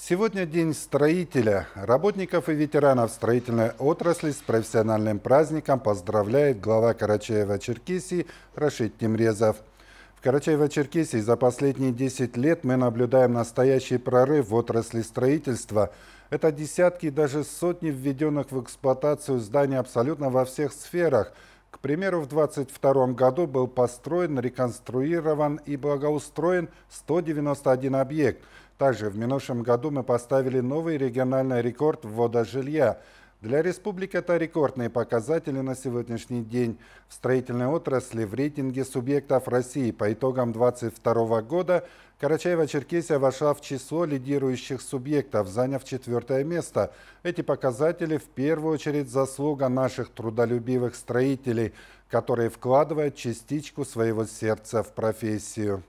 Сегодня День строителя. Работников и ветеранов строительной отрасли с профессиональным праздником поздравляет глава Карачаева-Черкесии Рашид Тимрезов. В Карачаево-Черкесии за последние 10 лет мы наблюдаем настоящий прорыв в отрасли строительства. Это десятки и даже сотни введенных в эксплуатацию зданий абсолютно во всех сферах – к примеру, в 2022 году был построен, реконструирован и благоустроен 191 объект. Также в минувшем году мы поставили новый региональный рекорд ввода жилья для республики это рекордные показатели на сегодняшний день в строительной отрасли в рейтинге субъектов России. По итогам 2022 года Карачаева-Черкесия вошла в число лидирующих субъектов, заняв четвертое место. Эти показатели в первую очередь заслуга наших трудолюбивых строителей, которые вкладывают частичку своего сердца в профессию.